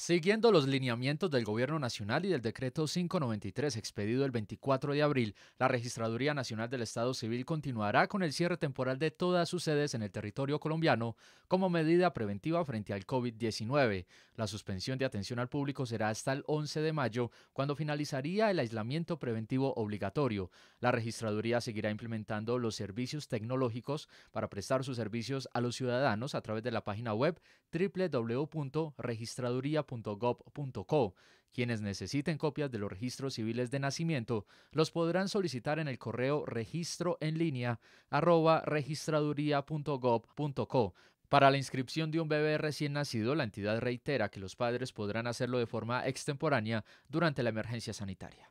Siguiendo los lineamientos del Gobierno Nacional y del Decreto 593 expedido el 24 de abril, la Registraduría Nacional del Estado Civil continuará con el cierre temporal de todas sus sedes en el territorio colombiano como medida preventiva frente al COVID-19. La suspensión de atención al público será hasta el 11 de mayo, cuando finalizaría el aislamiento preventivo obligatorio. La Registraduría seguirá implementando los servicios tecnológicos para prestar sus servicios a los ciudadanos a través de la página web www.registraduría.com quienes necesiten copias de los registros civiles de nacimiento los podrán solicitar en el correo registro en línea arroba registraduría.gov.co. Para la inscripción de un bebé recién nacido, la entidad reitera que los padres podrán hacerlo de forma extemporánea durante la emergencia sanitaria.